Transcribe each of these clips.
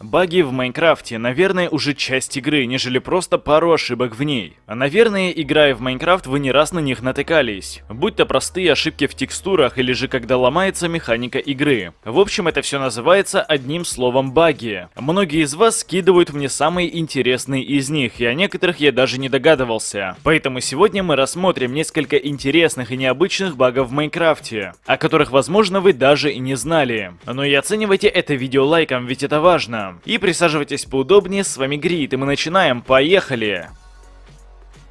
Баги в Майнкрафте, наверное, уже часть игры, нежели просто пару ошибок в ней. А наверное, играя в Майнкрафт, вы не раз на них натыкались. Будь то простые ошибки в текстурах, или же когда ломается механика игры. В общем, это все называется одним словом баги. Многие из вас скидывают мне самые интересные из них, и о некоторых я даже не догадывался. Поэтому сегодня мы рассмотрим несколько интересных и необычных багов в Майнкрафте, о которых, возможно, вы даже и не знали. Но и оценивайте это видео лайком, ведь это важно. И присаживайтесь поудобнее, с вами Грит, и мы начинаем, поехали!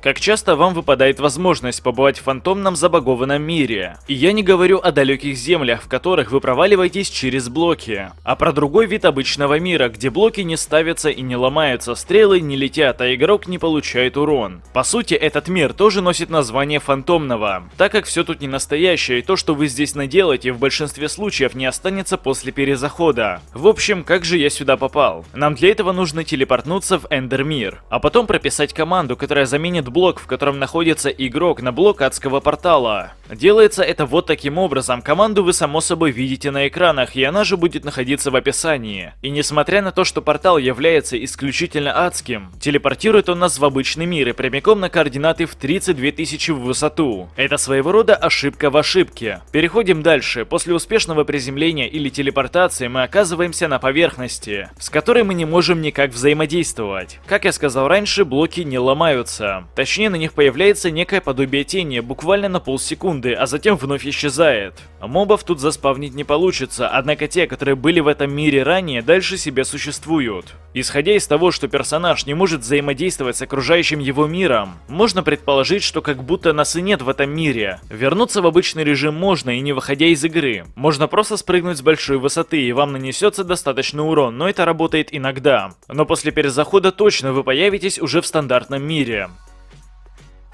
Как часто вам выпадает возможность побывать в фантомном забагованном мире? И я не говорю о далеких землях, в которых вы проваливаетесь через блоки, а про другой вид обычного мира, где блоки не ставятся и не ломаются, стрелы не летят, а игрок не получает урон. По сути, этот мир тоже носит название фантомного, так как все тут не настоящее, и то, что вы здесь наделаете, в большинстве случаев не останется после перезахода. В общем, как же я сюда попал? Нам для этого нужно телепортнуться в Эндермир, а потом прописать команду, которая заменит блок, в котором находится игрок на блок адского портала. Делается это вот таким образом. Команду вы само собой видите на экранах, и она же будет находиться в описании. И несмотря на то, что портал является исключительно адским, телепортирует он нас в обычный мир и прямиком на координаты в 32 тысячи в высоту. Это своего рода ошибка в ошибке. Переходим дальше. После успешного приземления или телепортации мы оказываемся на поверхности, с которой мы не можем никак взаимодействовать. Как я сказал раньше, блоки не ломаются. Точнее, на них появляется некое подобие тени, буквально на полсекунды, а затем вновь исчезает. А мобов тут заспавнить не получится, однако те, которые были в этом мире ранее, дальше себе существуют. Исходя из того, что персонаж не может взаимодействовать с окружающим его миром, можно предположить, что как будто нас и нет в этом мире. Вернуться в обычный режим можно и не выходя из игры. Можно просто спрыгнуть с большой высоты и вам нанесется достаточный урон, но это работает иногда. Но после перезахода точно вы появитесь уже в стандартном мире.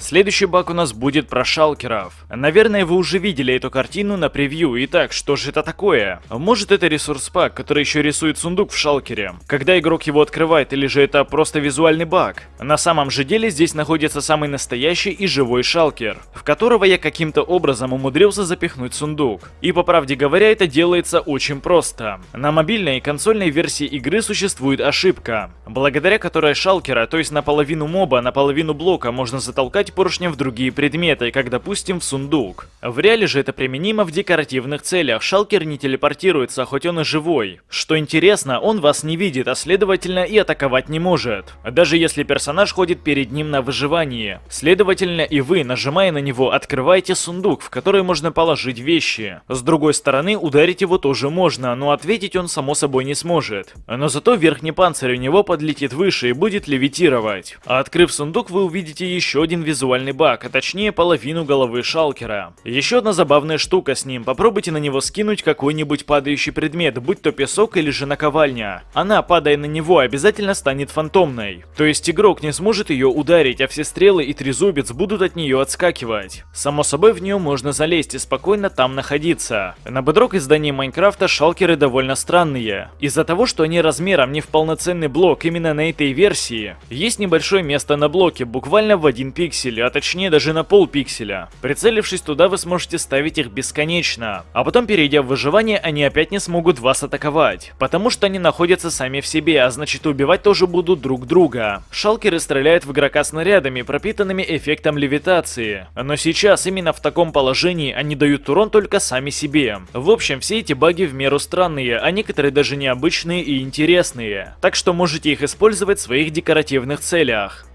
Следующий баг у нас будет про шалкеров. Наверное, вы уже видели эту картину на превью. Итак, что же это такое? Может это ресурс пак, который еще рисует сундук в шалкере, когда игрок его открывает, или же это просто визуальный баг? На самом же деле здесь находится самый настоящий и живой шалкер, в которого я каким-то образом умудрился запихнуть сундук. И по правде говоря, это делается очень просто. На мобильной и консольной версии игры существует ошибка, благодаря которой шалкера, то есть наполовину моба, наполовину блока можно затолкать поршнем в другие предметы, как допустим в сундук. В реале же это применимо в декоративных целях, шалкер не телепортируется, хоть он и живой. Что интересно, он вас не видит, а следовательно и атаковать не может, даже если персонаж ходит перед ним на выживание, Следовательно и вы, нажимая на него, открываете сундук, в который можно положить вещи. С другой стороны, ударить его тоже можно, но ответить он само собой не сможет. Но зато верхний панцирь у него подлетит выше и будет левитировать. А открыв сундук, вы увидите еще один визуальный визуальный баг, а точнее половину головы шалкера. Еще одна забавная штука с ним. Попробуйте на него скинуть какой-нибудь падающий предмет, будь то песок или же наковальня. Она, падая на него, обязательно станет фантомной. То есть игрок не сможет ее ударить, а все стрелы и трезубец будут от нее отскакивать. Само собой, в нее можно залезть и спокойно там находиться. На бедрок издании Майнкрафта шалкеры довольно странные. Из-за того, что они размером не в полноценный блок именно на этой версии, есть небольшое место на блоке, буквально в один пиксель пикселю, а точнее даже на пол пикселя. Прицелившись туда, вы сможете ставить их бесконечно. А потом, перейдя в выживание, они опять не смогут вас атаковать, потому что они находятся сами в себе, а значит убивать тоже будут друг друга. Шалкеры стреляют в игрока снарядами, пропитанными эффектом левитации. Но сейчас, именно в таком положении, они дают урон только сами себе. В общем, все эти баги в меру странные, а некоторые даже необычные и интересные. Так что можете их использовать в своих декоративных целях.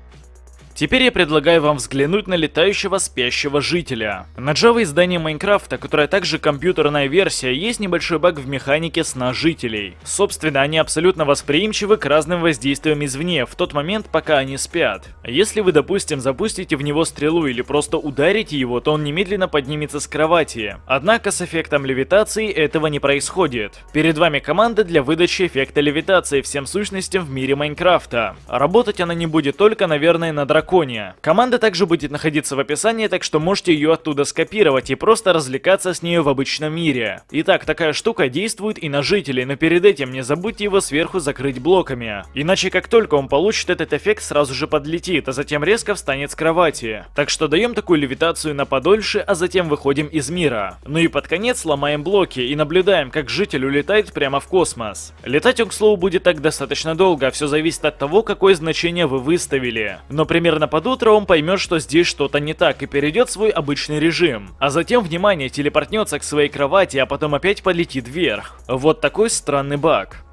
Теперь я предлагаю вам взглянуть на летающего спящего жителя. На Java издании Майнкрафта, которая также компьютерная версия, есть небольшой баг в механике сна жителей. Собственно, они абсолютно восприимчивы к разным воздействиям извне, в тот момент, пока они спят. Если вы, допустим, запустите в него стрелу или просто ударите его, то он немедленно поднимется с кровати. Однако с эффектом левитации этого не происходит. Перед вами команда для выдачи эффекта левитации всем сущностям в мире Майнкрафта. Работать она не будет только, наверное, на драконе Беззакония. Команда также будет находиться в описании, так что можете ее оттуда скопировать и просто развлекаться с нею в обычном мире. Итак, такая штука действует и на жителей, но перед этим не забудьте его сверху закрыть блоками. Иначе как только он получит этот эффект, сразу же подлетит, а затем резко встанет с кровати. Так что даем такую левитацию на подольше, а затем выходим из мира. Ну и под конец ломаем блоки и наблюдаем, как житель улетает прямо в космос. Летать он, к слову, будет так достаточно долго, а все зависит от того, какое значение вы выставили. Но, Например, Примерно под утро он поймет, что здесь что-то не так и перейдет в свой обычный режим. А затем, внимание, телепортнется к своей кровати, а потом опять полетит вверх. Вот такой странный баг.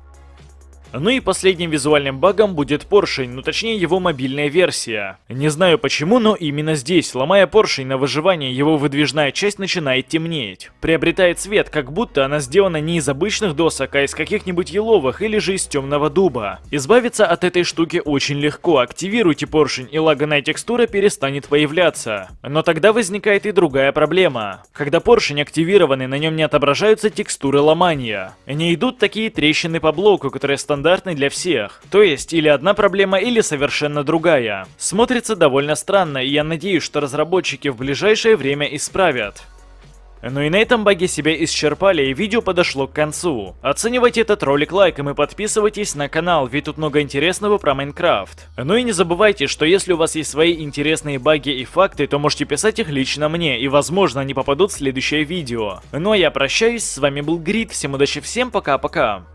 Ну и последним визуальным багом будет поршень, ну точнее его мобильная версия. Не знаю почему, но именно здесь, ломая поршень на выживание, его выдвижная часть начинает темнеть. Приобретает цвет, как будто она сделана не из обычных досок, а из каких-нибудь еловых или же из темного дуба. Избавиться от этой штуки очень легко, активируйте поршень и лаганая текстура перестанет появляться. Но тогда возникает и другая проблема. Когда поршень активированы, на нем не отображаются текстуры ломания. Не идут такие трещины по блоку, которые стандартно стандартный для всех. То есть или одна проблема, или совершенно другая. Смотрится довольно странно, и я надеюсь, что разработчики в ближайшее время исправят. Ну и на этом баги себя исчерпали, и видео подошло к концу. Оценивайте этот ролик лайком и подписывайтесь на канал, ведь тут много интересного про Майнкрафт. Ну и не забывайте, что если у вас есть свои интересные баги и факты, то можете писать их лично мне, и возможно они попадут в следующее видео. Ну а я прощаюсь, с вами был Грид, всем удачи, всем пока-пока.